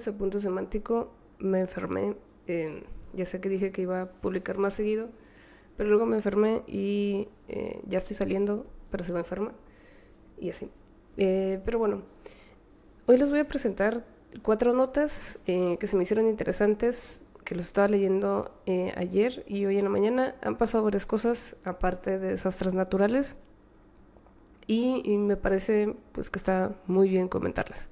ese punto semántico me enfermé. ya sé que dije que iba a publicar más seguido, pero luego me enfermé y eh, ya estoy saliendo, pero sigo enferma. Y así. Eh, pero bueno, hoy les voy a presentar cuatro notas eh, que se me hicieron interesantes, que los estaba leyendo ayer y hoy en la mañana. Han pasado varias cosas, aparte de desastres naturales. Y, y me parece pues que está muy bien comentarlas.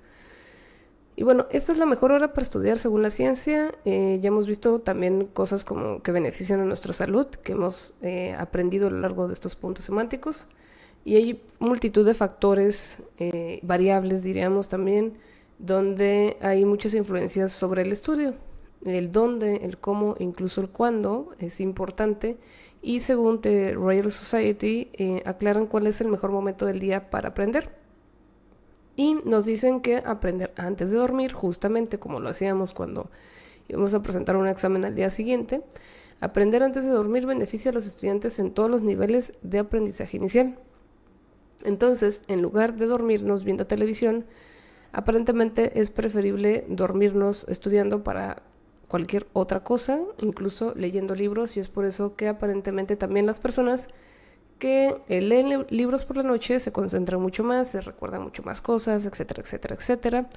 Y bueno, esta es la mejor hora para estudiar según la ciencia. Eh, ya hemos visto también cosas como que benefician a nuestra salud, que hemos eh, aprendido a lo largo de estos puntos semánticos. Y hay multitud de factores, eh, variables diríamos también, donde hay muchas influencias sobre el estudio. El dónde, el cómo, incluso el cuándo es importante. Y según The Royal Society, aclaran cuál es el mejor momento del día para aprender. Y nos dicen que aprender antes de dormir, justamente como lo hacíamos cuando íbamos a presentar un examen al día siguiente, aprender antes de dormir beneficia a los estudiantes en todos los niveles de aprendizaje inicial. Entonces, en lugar de dormirnos viendo televisión, aparentemente es preferible dormirnos estudiando para cualquier otra cosa, incluso leyendo libros, y es por eso que aparentemente también las personas que leen libros por la noche, se concentra mucho más, se recuerdan mucho más cosas, etcétera, etcétera, etcétera.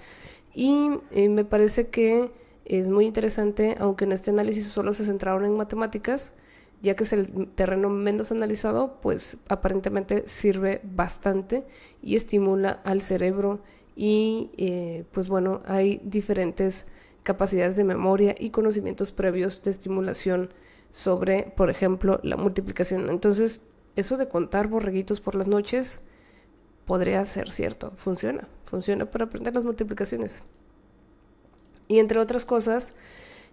Y eh, me parece que es muy interesante, aunque en este análisis solo se centraron en matemáticas, ya que es el terreno menos analizado, pues aparentemente sirve bastante y estimula al cerebro y eh, pues bueno, hay diferentes capacidades de memoria y conocimientos previos de estimulación sobre, por ejemplo, la multiplicación. Entonces, eso de contar borreguitos por las noches podría ser cierto. Funciona, funciona para aprender las multiplicaciones. Y entre otras cosas,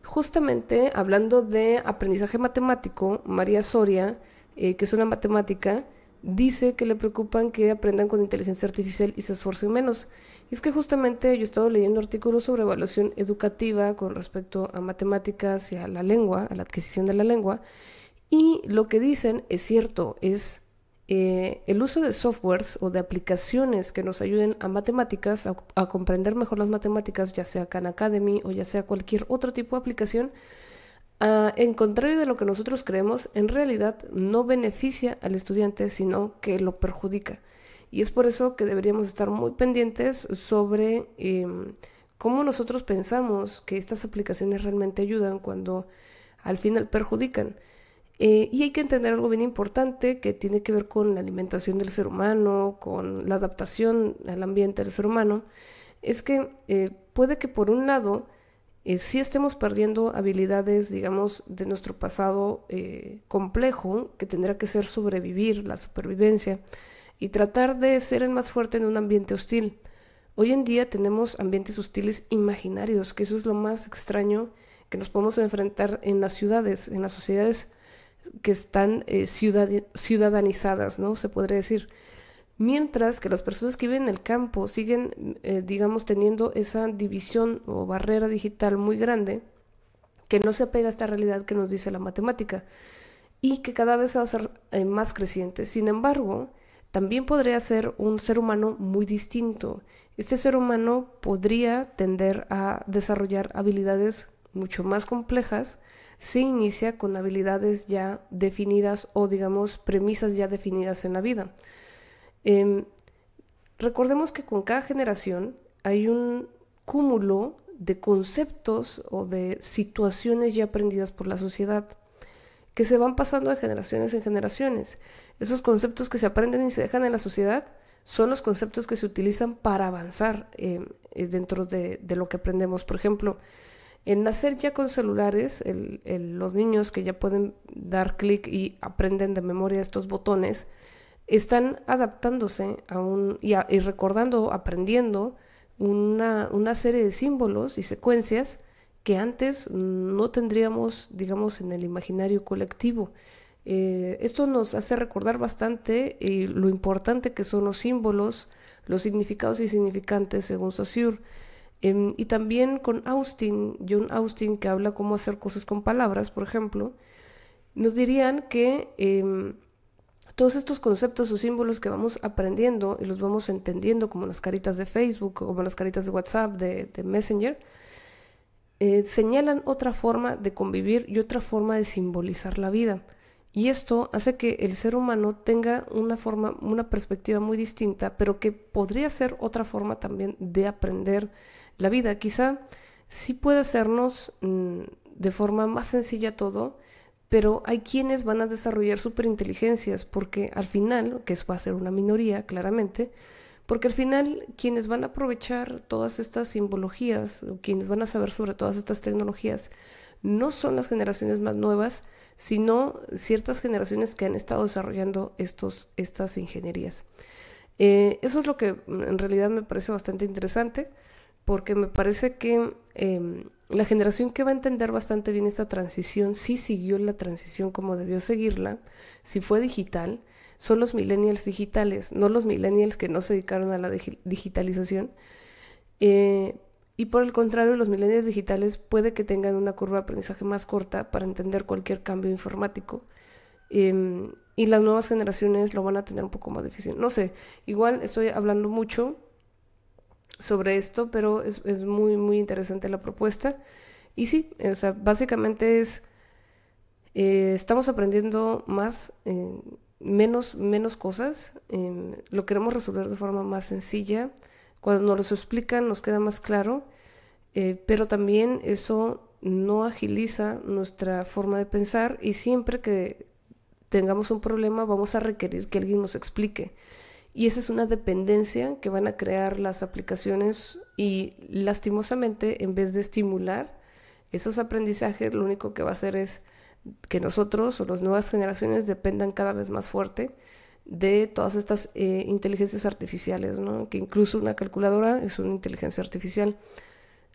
justamente hablando de aprendizaje matemático, María Soria, eh, que es una matemática, dice que le preocupan que aprendan con inteligencia artificial y se esfuercen menos. Y es que justamente yo he estado leyendo artículos sobre evaluación educativa con respecto a matemáticas y a la lengua, a la adquisición de la lengua, y lo que dicen es cierto, es eh, el uso de softwares o de aplicaciones que nos ayuden a matemáticas, a, comprender mejor las matemáticas, ya sea Khan Academy o ya sea cualquier otro tipo de aplicación, en contrario de lo que nosotros creemos, en realidad no beneficia al estudiante, sino que lo perjudica. Y es por eso que deberíamos estar muy pendientes sobre em, cómo nosotros pensamos que estas aplicaciones realmente ayudan cuando al final perjudican. Eh, y hay que entender algo bien importante que tiene que ver con la alimentación del ser humano, con la adaptación al ambiente del ser humano, es que eh, puede que por un lado si eh, sí estemos perdiendo habilidades, digamos, de nuestro pasado complejo, que tendrá que ser sobrevivir, la supervivencia, y tratar de ser el más fuerte en un ambiente hostil. Hoy en día tenemos ambientes hostiles imaginarios, que eso es lo más extraño que nos podemos enfrentar en las ciudades, en las sociedades que están eh, ciudadanizadas, ¿no? Se podría decir. Mientras que las personas que viven en el campo siguen, eh, digamos, teniendo esa división o barrera digital muy grande que no se apega a esta realidad que nos dice la matemática y que cada vez va a ser eh, más creciente. Sin embargo, también podría ser un ser humano muy distinto. Este ser humano podría tender a desarrollar habilidades mucho más complejas se inicia con habilidades ya definidas o digamos premisas ya definidas en la vida. Em, recordemos que con cada generación hay un cúmulo de conceptos o de situaciones ya aprendidas por la sociedad que se van pasando de generaciones en generaciones. Esos conceptos que se aprenden y se dejan en la sociedad son los conceptos que se utilizan para avanzar em, eh, dentro de, lo que aprendemos. Por ejemplo, en nacer ya con celulares, los niños que ya pueden dar clic y aprenden de memoria estos botones, están adaptándose a un, y, recordando, aprendiendo una, serie de símbolos y secuencias que antes no tendríamos, digamos, en el imaginario colectivo. Eh, esto nos hace recordar bastante lo importante que son los símbolos, los significados y significantes según Saussure. Em, y también con Austin, John Austin, que habla cómo hacer cosas con palabras, por ejemplo, nos dirían que em, todos estos conceptos o símbolos que vamos aprendiendo y los vamos entendiendo, como las caritas de Facebook, como las caritas de WhatsApp, de, Messenger, eh, señalan otra forma de convivir y otra forma de simbolizar la vida. Y esto hace que el ser humano tenga una forma, una perspectiva muy distinta, pero que podría ser otra forma también de aprender la vida. Quizá sí puede hacernos mm, de forma más sencilla todo, pero hay quienes van a desarrollar superinteligencias porque al final, que eso va a ser una minoría claramente, porque al final quienes van a aprovechar todas estas simbologías quienes van a saber sobre todas estas tecnologías no son las generaciones más nuevas, sino ciertas generaciones que han estado desarrollando estos, estas ingenierías. Eh, eso es lo que en realidad me parece bastante interesante porque me parece que em, la generación que va a entender bastante bien esta transición, si siguió la transición como debió seguirla, si fue digital, son los millennials digitales, no los millennials que no se dedicaron a la digitalización. Eh, y por el contrario, los millennials digitales puede que tengan una curva de aprendizaje más corta para entender cualquier cambio informático. Em, y las nuevas generaciones lo van a tener un poco más difícil. No sé, igual estoy hablando mucho, sobre esto, pero es, es muy, muy interesante la propuesta. Y sí, o sea, básicamente es, eh, estamos aprendiendo más, eh, menos, menos cosas, em, lo queremos resolver de forma más sencilla, cuando nos lo explican nos queda más claro, eh, pero también eso no agiliza nuestra forma de pensar y siempre que tengamos un problema vamos a requerir que alguien nos explique. Y esa es una dependencia que van a crear las aplicaciones y lastimosamente en vez de estimular esos aprendizajes, lo único que va a hacer es que nosotros o las nuevas generaciones dependan cada vez más fuerte de todas estas eh, inteligencias artificiales, que incluso una calculadora es una inteligencia artificial.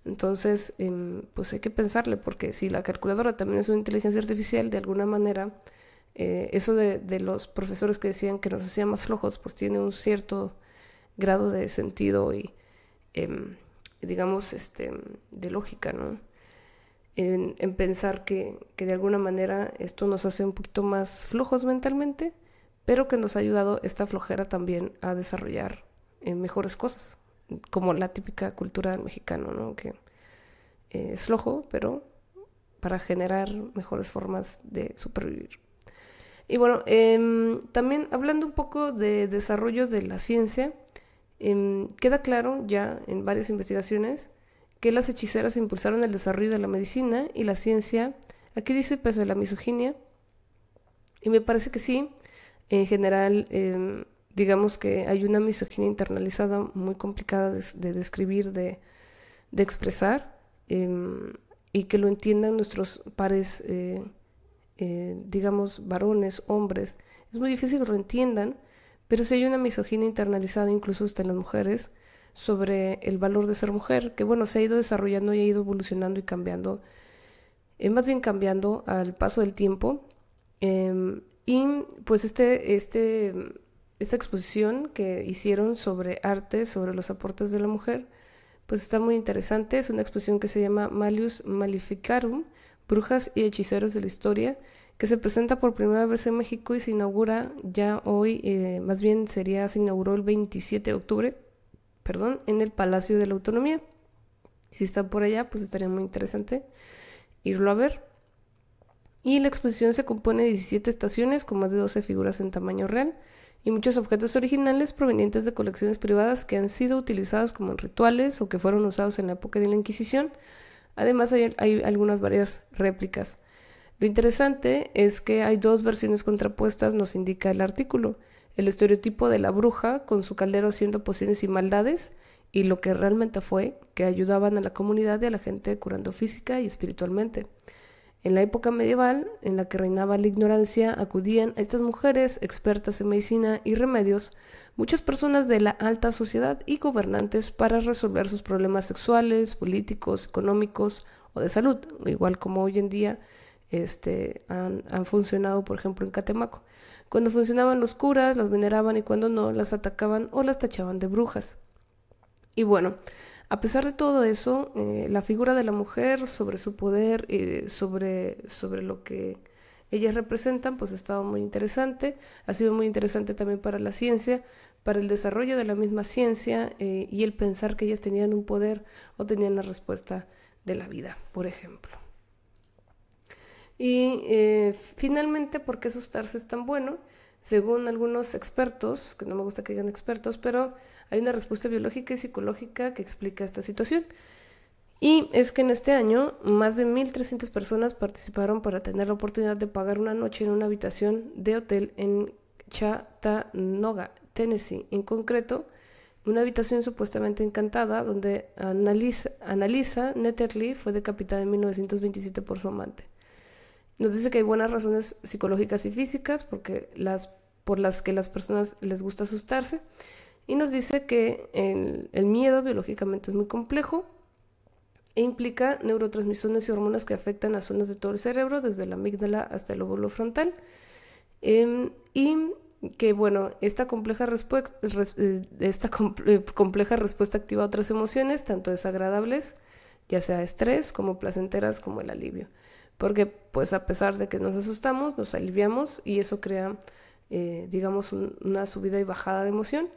Entonces, em, pues hay que pensarle, porque si la calculadora también es una inteligencia artificial, de alguna manera eh, eso de, los profesores que decían que nos hacían más flojos, pues tiene un cierto grado de sentido y, em, digamos, este, de lógica, ¿no? En, pensar que, de alguna manera esto nos hace un poquito más flojos mentalmente, pero que nos ha ayudado esta flojera también a desarrollar eh, mejores cosas, como la típica cultura del mexicano, ¿no? Que eh, es flojo, pero para generar mejores formas de supervivir. Y bueno, em, también hablando un poco de desarrollo de la ciencia, em, queda claro ya en varias investigaciones que las hechiceras impulsaron el desarrollo de la medicina y la ciencia. Aquí dice peso de la misoginia, y me parece que sí, en general, em, digamos que hay una misoginia internalizada muy complicada de, describir, de, de expresar, y que lo entiendan nuestros pares eh, eh, digamos, varones, hombres, es muy difícil que lo entiendan, pero si hay una misoginia internalizada incluso hasta en las mujeres sobre el valor de ser mujer, que bueno, se ha ido desarrollando y ha ido evolucionando y cambiando, eh, más bien cambiando al paso del tiempo. Em, y pues este, este, esta exposición que hicieron sobre arte, sobre los aportes de la mujer, pues está muy interesante. Es una exposición que se llama Malius Malificarum, Brujas y Hechiceros de la Historia, que se presenta por primera vez en México y se inaugura ya hoy, eh, más bien sería, se inauguró el 27 de octubre, perdón, en el Palacio de la Autonomía. Si están por allá, pues estaría muy interesante irlo a ver. Y la exposición se compone de 17 estaciones con más de 12 figuras en tamaño real y muchos objetos originales provenientes de colecciones privadas que han sido utilizadas como rituales o que fueron usados en la época de la Inquisición Además hay, algunas varias réplicas. Lo interesante es que hay dos versiones contrapuestas, nos indica el artículo. El estereotipo de la bruja con su caldero haciendo pociones y maldades y lo que realmente fue que ayudaban a la comunidad y a la gente curando física y espiritualmente. En la época medieval, en la que reinaba la ignorancia, acudían a estas mujeres expertas en medicina y remedios muchas personas de la alta sociedad y gobernantes para resolver sus problemas sexuales, políticos, económicos o de salud, igual como hoy en día este, han funcionado, por ejemplo, en Catemaco. Cuando funcionaban los curas, las veneraban y cuando no, las atacaban o las tachaban de brujas. Y bueno, a pesar de todo eso, eh, la figura de la mujer sobre su poder, y eh, sobre, sobre lo que ellas representan, pues ha estado muy interesante. Ha sido muy interesante también para la ciencia, para el desarrollo de la misma ciencia eh, y el pensar que ellas tenían un poder o tenían la respuesta de la vida, por ejemplo. Y finalmente, ¿por qué asustarse es tan bueno? según algunos expertos, que no me gusta que digan expertos, pero hay una respuesta biológica y psicológica que explica esta situación. Y es que en este año más de 1.300 personas participaron para tener la oportunidad de pagar una noche en una habitación de hotel en Chattanooga, Tennessee. En concreto, una habitación supuestamente encantada donde analiza, analiza Netterly fue decapitada en 1927 por su amante. Nos dice que hay buenas razones psicológicas y físicas por las que las personas les gusta asustarse. Y nos dice que el, miedo biológicamente es muy complejo e implica neurotransmisiones y hormonas que afectan a zonas de todo el cerebro, desde la amígdala hasta el óvulo frontal. Em, y que bueno, esta eh, eh, compleja, respuesta activa otras emociones, tanto desagradables, ya sea estrés, como placenteras, como el alivio porque pues a pesar de que nos asustamos, nos aliviamos y eso crea, eh, digamos, una subida y bajada de emoción.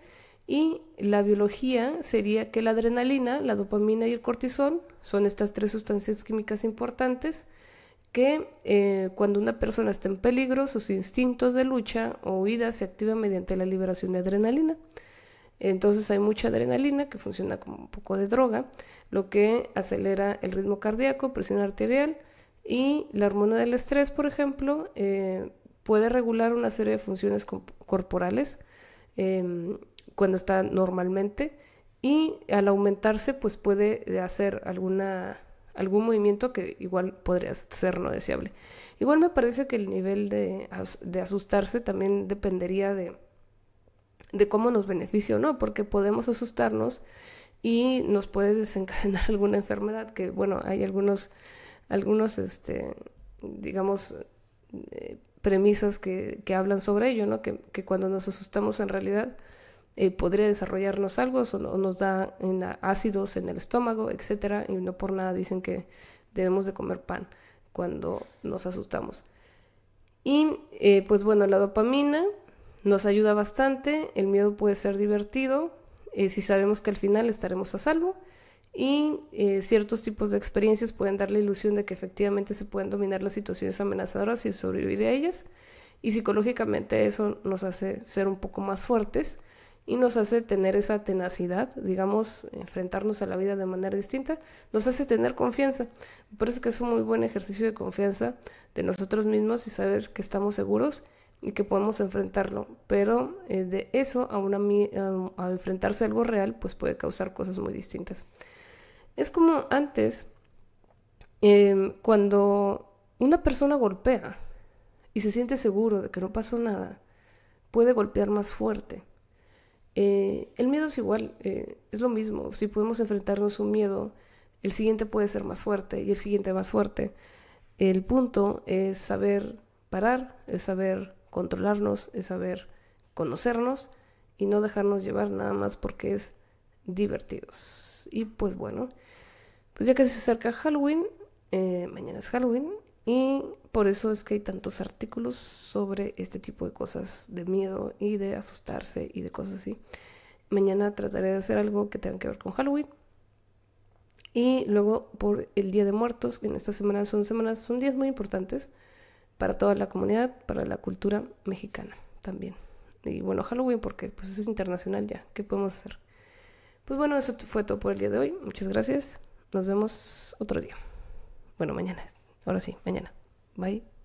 Y la biología sería que la adrenalina, la dopamina y el cortisol son estas tres sustancias químicas importantes que eh, cuando una persona está en peligro, sus instintos de lucha o huida se activan mediante la liberación de adrenalina. Entonces hay mucha adrenalina que funciona como un poco de droga, lo que acelera el ritmo cardíaco, presión arterial, y la hormona del estrés, por ejemplo, eh, puede regular una serie de funciones corporales em, cuando está normalmente y al aumentarse pues puede eh, hacer alguna, algún movimiento que igual podría ser no deseable. Igual me parece que el nivel de, de asustarse también dependería de, de cómo nos beneficia o no, porque podemos asustarnos y nos puede desencadenar alguna enfermedad que bueno, hay algunos algunos, este, digamos, eh, premisas que, hablan sobre ello, Que, cuando nos asustamos en realidad eh, podría desarrollarnos algo, o nos da ácidos en el estómago, etcétera, y no por nada dicen que debemos de comer pan cuando nos asustamos. Y eh, pues bueno, la dopamina nos ayuda bastante, el miedo puede ser divertido, si sabemos que al final estaremos a salvo y eh, ciertos tipos de experiencias pueden dar la ilusión de que efectivamente se pueden dominar las situaciones amenazadoras y sobrevivir a ellas. Y psicológicamente eso nos hace ser un poco más fuertes y nos hace tener esa tenacidad, digamos, enfrentarnos a la vida de manera distinta, nos hace tener confianza. Me parece que es un muy buen ejercicio de confianza de nosotros mismos y saber que estamos seguros y que podemos enfrentarlo. Pero eh, de eso a, una, a, enfrentarse a algo real, pues puede causar cosas muy distintas. Es como antes, em, cuando una persona golpea y se siente seguro de que no pasó nada, puede golpear más fuerte. Eh, el miedo es igual, eh, es lo mismo. Si podemos enfrentarnos a un miedo, el siguiente puede ser más fuerte y el siguiente más fuerte. El punto es saber parar, es saber controlarnos, es saber conocernos y no dejarnos llevar nada más porque es divertidos. Y pues bueno, pues ya que se acerca Halloween, eh, mañana es Halloween, y por eso es que hay tantos artículos sobre este tipo de cosas, de miedo y de asustarse y de cosas así. Mañana trataré de hacer algo que tenga que ver con Halloween. Y luego por el Día de Muertos, que en esta semana son semanas, son días muy importantes para toda la comunidad, para la cultura mexicana también. Y bueno, Halloween porque pues es internacional ya, ¿qué podemos hacer? Pues bueno, eso fue todo por el día de hoy. Muchas gracias. Nos vemos otro día. Bueno, mañana. Ahora sí, mañana. Bye.